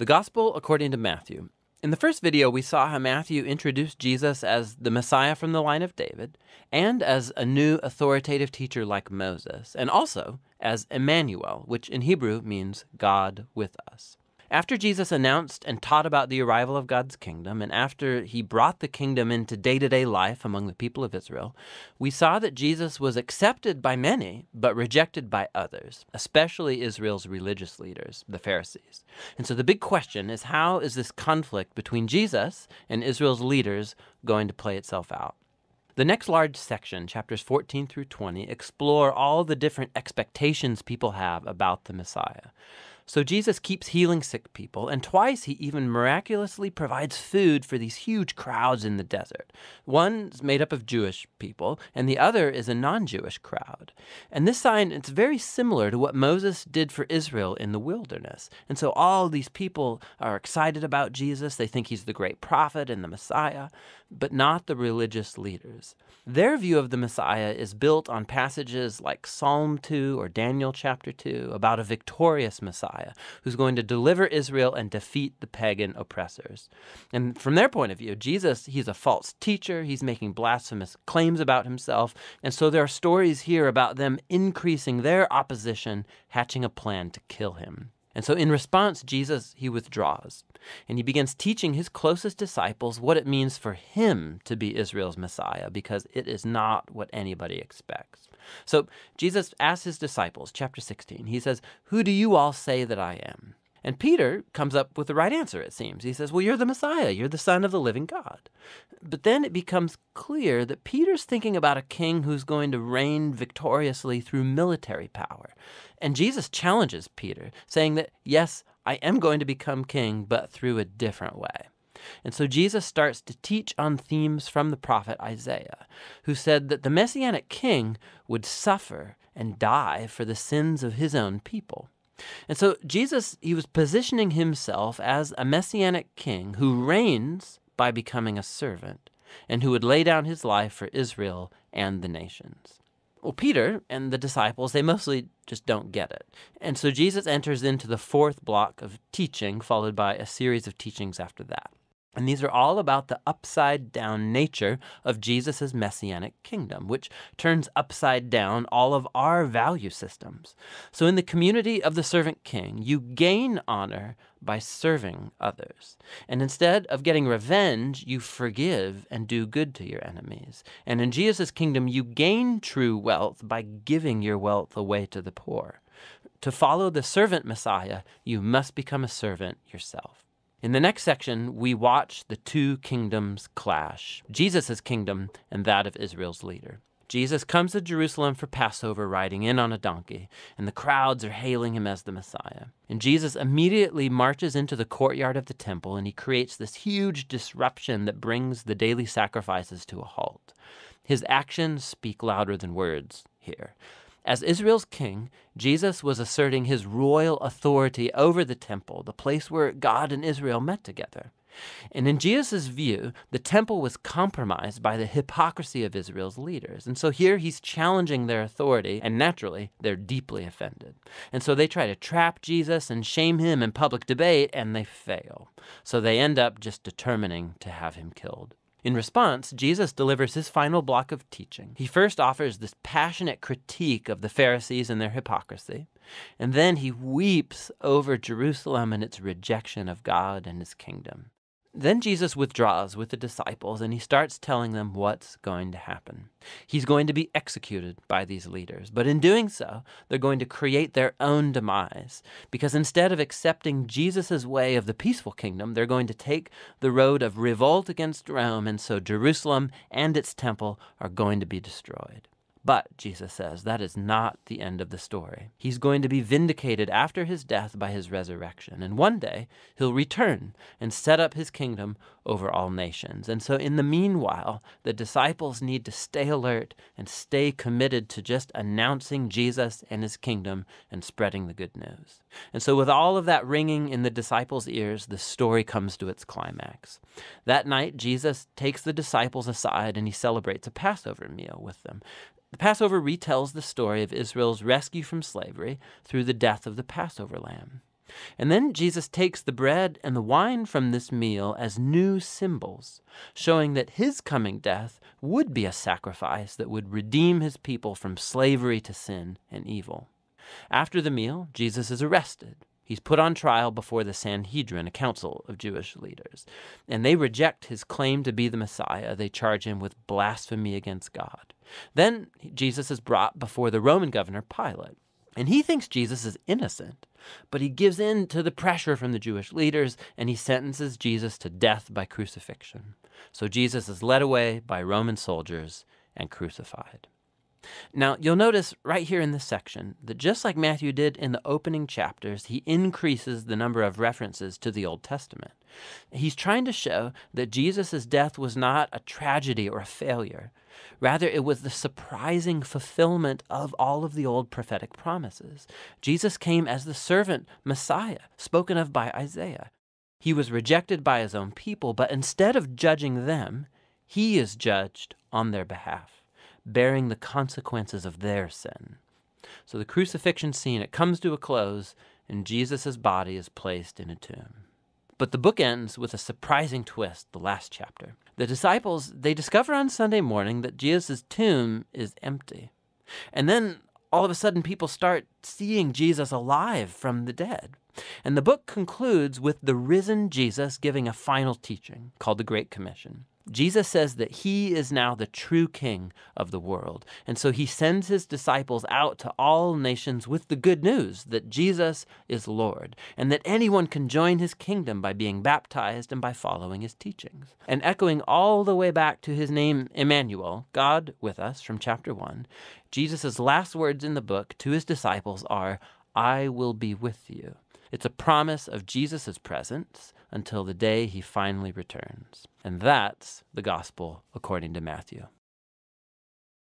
The Gospel according to Matthew. In the first video, we saw how Matthew introduced Jesus as the Messiah from the line of David, and as a new authoritative teacher like Moses, and also as Emmanuel, which in Hebrew means God with us. After Jesus announced and taught about the arrival of God's kingdom, and after he brought the kingdom into day to day life among the people of Israel, we saw that Jesus was accepted by many, but rejected by others, especially Israel's religious leaders, the Pharisees. And so the big question is how is this conflict between Jesus and Israel's leaders going to play itself out? The next large section, chapters 14 through 20, explore all the different expectations people have about the Messiah. So Jesus keeps healing sick people, and twice he even miraculously provides food for these huge crowds in the desert. One's made up of Jewish people, and the other is a non Jewish crowd. And this sign, it's very similar to what Moses did for Israel in the wilderness. And so all these people are excited about Jesus. They think he's the great prophet and the Messiah, but not the religious leaders. Their view of the Messiah is built on passages like Psalm 2 or Daniel chapter 2 about a victorious Messiah Messiah who's going to deliver Israel and defeat the pagan oppressors. And from their point of view, Jesus, he's a false teacher, he's making blasphemous claims about himself. And so there are stories here about them increasing their opposition, hatching a plan to kill him. And so in response, Jesus, he withdraws and he begins teaching his closest disciples what it means for him to be Israel's Messiah because it is not what anybody expects. So Jesus asks his disciples, chapter 16, he says, Who do you all say that I am? And Peter comes up with the right answer, it seems. He says, Well, you're the Messiah, you're the Son of the living God. But then it becomes clear that Peter's thinking about a king who's going to reign victoriously through military power. And Jesus challenges Peter, saying that, Yes, I am going to become king, but through a different way. And so Jesus starts to teach on themes from the prophet Isaiah, who said that the messianic king would suffer and die for the sins of his own people. And so Jesus, he was positioning himself as a messianic king who reigns by becoming a servant and who would lay down his life for Israel and the nations. Well, Peter and the disciples, they mostly just don't get it. And so Jesus enters into the fourth block of teaching, followed by a series of teachings after that. And these are all about the upside down nature of Jesus' messianic kingdom, which turns upside down all of our value systems. So, in the community of the servant king, you gain honor by serving others. And instead of getting revenge, you forgive and do good to your enemies. And in Jesus' kingdom, you gain true wealth by giving your wealth away to the poor. To follow the servant Messiah, you must become a servant yourself. In the next section, we watch the two kingdoms clash Jesus' kingdom and that of Israel's leader. Jesus comes to Jerusalem for Passover riding in on a donkey, and the crowds are hailing him as the Messiah. And Jesus immediately marches into the courtyard of the temple and he creates this huge disruption that brings the daily sacrifices to a halt. His actions speak louder than words here. As Israel's king, Jesus was asserting his royal authority over the temple, the place where God and Israel met together. And in Jesus' view, the temple was compromised by the hypocrisy of Israel's leaders. And so here he's challenging their authority, and naturally, they're deeply offended. And so they try to trap Jesus and shame him in public debate, and they fail. So they end up just determining to have him killed. In response, Jesus delivers his final block of teaching. He first offers this passionate critique of the Pharisees and their hypocrisy, and then he weeps over Jerusalem and its rejection of God and his kingdom. Then Jesus withdraws with the disciples and he starts telling them what's going to happen. He's going to be executed by these leaders, but in doing so, they're going to create their own demise because instead of accepting Jesus' way of the peaceful kingdom, they're going to take the road of revolt against Rome, and so Jerusalem and its temple are going to be destroyed. But, Jesus says, that is not the end of the story. He's going to be vindicated after his death by his resurrection. And one day, he'll return and set up his kingdom over all nations. And so, in the meanwhile, the disciples need to stay alert and stay committed to just announcing Jesus and his kingdom and spreading the good news. And so, with all of that ringing in the disciples' ears, the story comes to its climax. That night, Jesus takes the disciples aside and he celebrates a Passover meal with them. The Passover retells the story of Israel's rescue from slavery through the death of the Passover lamb. And then Jesus takes the bread and the wine from this meal as new symbols, showing that his coming death would be a sacrifice that would redeem his people from slavery to sin and evil. After the meal, Jesus is arrested, He's put on trial before the Sanhedrin, a council of Jewish leaders, and they reject his claim to be the Messiah. They charge him with blasphemy against God. Then Jesus is brought before the Roman governor Pilate, and he thinks Jesus is innocent, but he gives in to the pressure from the Jewish leaders and he sentences Jesus to death by crucifixion. So Jesus is led away by Roman soldiers and crucified. Now, you'll notice right here in this section that just like Matthew did in the opening chapters, he increases the number of references to the Old Testament. He's trying to show that Jesus' death was not a tragedy or a failure. Rather, it was the surprising fulfillment of all of the old prophetic promises. Jesus came as the servant Messiah, spoken of by Isaiah. He was rejected by his own people, but instead of judging them, he is judged on their behalf bearing the consequences of their sin. So the crucifixion scene, it comes to a close, and Jesus' body is placed in a tomb. But the book ends with a surprising twist, the last chapter. The disciples, they discover on Sunday morning that Jesus' tomb is empty. And then all of a sudden, people start seeing Jesus alive from the dead. And the book concludes with the risen Jesus giving a final teaching called the Great Commission. Jesus says that he is now the true king of the world. And so he sends his disciples out to all nations with the good news that Jesus is Lord and that anyone can join his kingdom by being baptized and by following his teachings. And echoing all the way back to his name Emmanuel, God with us from chapter 1, Jesus' last words in the book to his disciples are, I will be with you. It's a promise of Jesus' presence until the day he finally returns. And that's the gospel according to Matthew.